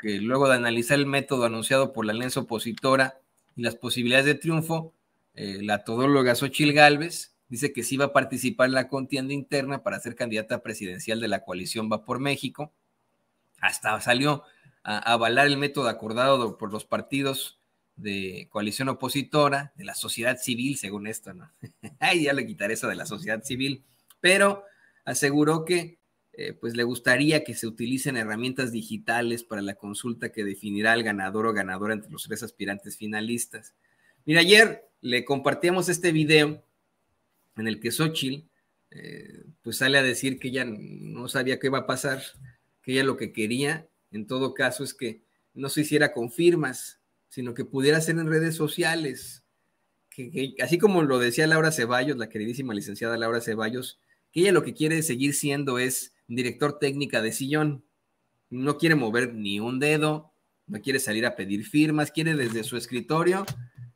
que luego de analizar el método anunciado por la alianza opositora y las posibilidades de triunfo, eh, la todóloga Xochil Gálvez dice que sí va a participar en la contienda interna para ser candidata presidencial de la coalición Va por México. Hasta salió a avalar el método acordado por los partidos de coalición opositora, de la sociedad civil, según esto, ¿no? Ay, ya le quitaré eso de la sociedad civil, pero aseguró que eh, pues le gustaría que se utilicen herramientas digitales para la consulta que definirá el ganador o ganadora entre los tres aspirantes finalistas. Mira, ayer le compartíamos este video en el que Xochitl eh, pues sale a decir que ella no sabía qué iba a pasar, que ella lo que quería en todo caso es que no se hiciera con firmas, sino que pudiera ser en redes sociales. Que, así como lo decía Laura Ceballos, la queridísima licenciada Laura Ceballos, que ella lo que quiere seguir siendo es director técnica de sillón. No quiere mover ni un dedo, no quiere salir a pedir firmas, quiere desde su escritorio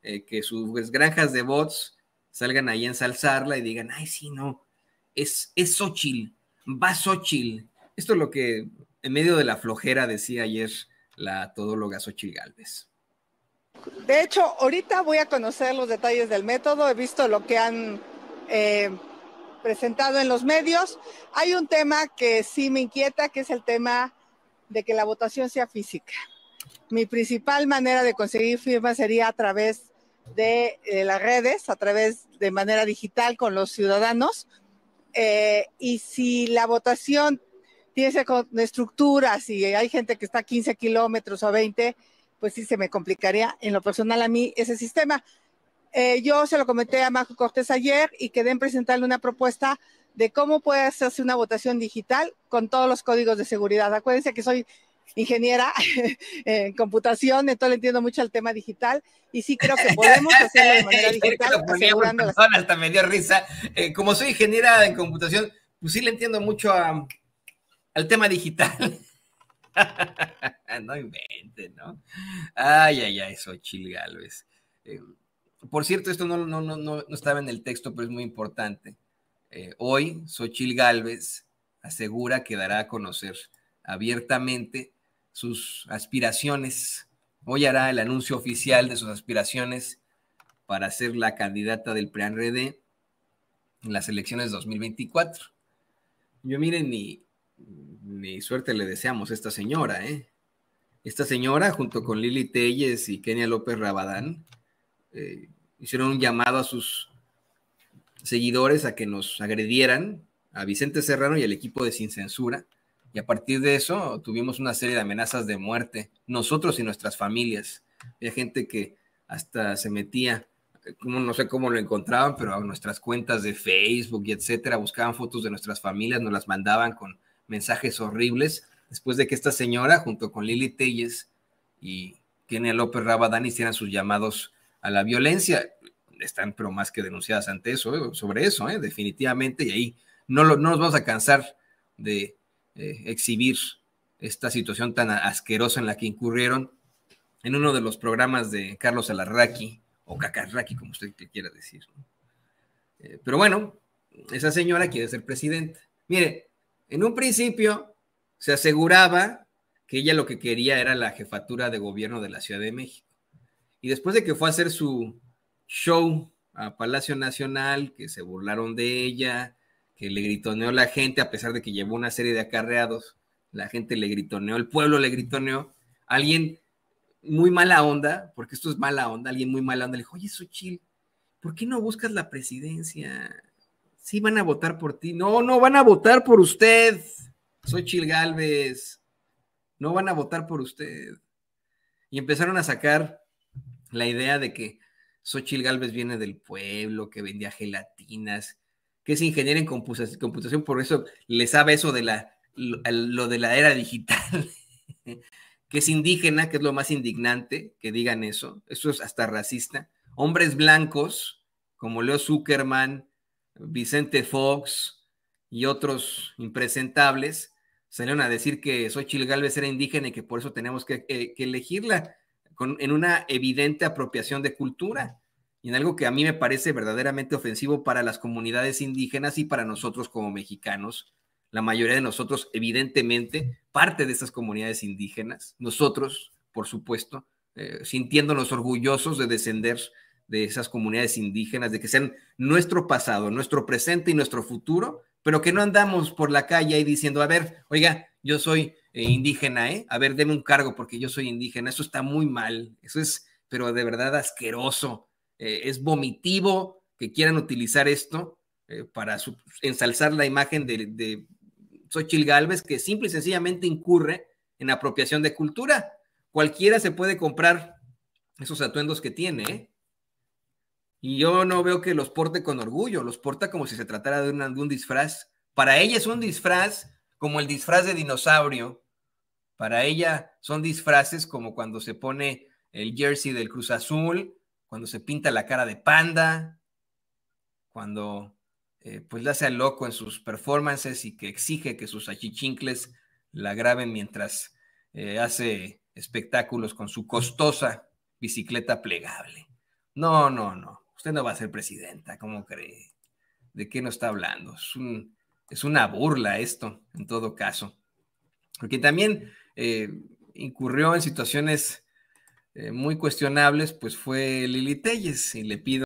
eh, que sus pues, granjas de bots salgan ahí a ensalzarla y digan, ay, sí, no, es, es Xochitl, va Xochitl. Esto es lo que en medio de la flojera decía ayer la todóloga Xochitl Galvez. De hecho, ahorita voy a conocer los detalles del método, he visto lo que han eh, presentado en los medios. Hay un tema que sí me inquieta, que es el tema de que la votación sea física. Mi principal manera de conseguir firmas sería a través de, eh, las redes, a través de manera digital con los ciudadanos. Eh, y si la votación tiene estructuras si y hay gente que está a 15 kilómetros o 20, pues sí se me complicaría en lo personal a mí ese sistema. Eh, yo se lo comenté a Marco Cortés ayer y quedé en presentarle una propuesta de cómo puede hacerse una votación digital con todos los códigos de seguridad. Acuérdense que soy ingeniera en computación, entonces le entiendo mucho al tema digital y sí creo que podemos hacerlo de manera digital. Hasta me dio risa. Eh, como soy ingeniera en computación, pues sí le entiendo mucho al tema digital. no inventen, ¿no? Ay, ay, ay, soy Chilgalves. Eh, por cierto, esto no, no, no, no estaba en el texto, pero es muy importante. Eh, hoy, Sochil Gálvez asegura que dará a conocer abiertamente sus aspiraciones. Hoy hará el anuncio oficial de sus aspiraciones para ser la candidata del Rede en las elecciones 2024. Yo miren, ni, ni suerte le deseamos a esta señora, ¿eh? Esta señora, junto con Lili Telles y Kenia López Rabadán, eh, hicieron un llamado a sus seguidores a que nos agredieran a Vicente Serrano y al equipo de Sin Censura. Y a partir de eso tuvimos una serie de amenazas de muerte, nosotros y nuestras familias. Había gente que hasta se metía, no sé cómo lo encontraban, pero a nuestras cuentas de Facebook y etcétera, buscaban fotos de nuestras familias, nos las mandaban con mensajes horribles. Después de que esta señora, junto con Lili Telles y Kenia López Rabadán, hicieran sus llamados a la violencia. Están, pero más que denunciadas ante eso, eh, sobre eso, eh, definitivamente, y ahí no, nos vamos a cansar de eh, exhibir esta situación tan asquerosa en la que incurrieron en uno de los programas de Carlos Alarraqui, o Cacarraqui, como usted quiera decir. pero bueno, esa señora quiere ser presidenta. Mire, en un principio se aseguraba que ella lo que quería era la jefatura de gobierno de la Ciudad de México. Y después de que fue a hacer su show a Palacio Nacional, que se burlaron de ella, que le gritoneó la gente, a pesar de que llevó una serie de acarreados, la gente le gritoneó, el pueblo le gritoneó, alguien muy mala onda, porque esto es mala onda, alguien muy mala onda le dijo, oye, Chil ¿por qué no buscas la presidencia? Sí van a votar por ti. No, no, van a votar por usted. Soy Chil Galvez. No van a votar por usted. Y empezaron a sacar la idea de que Xochitl Galvez viene del pueblo, que vendía gelatinas, que es ingeniera en computación, por eso le sabe eso de la, lo de la era digital, que es indígena, que es lo más indignante que digan eso, eso es hasta racista. Hombres blancos, como Leo Zuckerman, Vicente Fox y otros impresentables, salieron a decir que Xochitl Gálvez era indígena y que por eso tenemos que eh, elegirla en una evidente apropiación de cultura y en algo que a mí me parece verdaderamente ofensivo para las comunidades indígenas y para nosotros como mexicanos. La mayoría de nosotros, evidentemente, parte de esas comunidades indígenas, nosotros, por supuesto, eh, sintiéndonos orgullosos de descender de esas comunidades indígenas, de que sean nuestro pasado, nuestro presente y nuestro futuro, pero que no andamos por la calle ahí diciendo, a ver, oiga, yo soy eh, indígena, ¿eh? A ver, deme un cargo porque yo soy indígena. Eso está muy mal. Eso es, pero de verdad asqueroso. Eh, es vomitivo que quieran utilizar esto eh, para ensalzar la imagen de, de Xochil Gálvez, que simple y sencillamente incurre en apropiación de cultura. Cualquiera se puede comprar esos atuendos que tiene, Y yo no veo que los porte con orgullo, los porta como si se tratara de un, de un disfraz. Para ella es un disfraz como el disfraz de dinosaurio para ella son disfraces como cuando se pone el jersey del Cruz Azul, cuando se pinta la cara de panda, cuando eh, pues la hace al loco en sus performances y que exige que sus achichincles la graben mientras eh, hace espectáculos con su costosa bicicleta plegable. No, no, no. Usted no va a ser presidenta, ¿cómo cree? ¿De qué no está hablando? Es, un, es una burla esto, en todo caso. Porque también eh, incurrió en situaciones eh, muy cuestionables, pues fue Lili Telles y le pido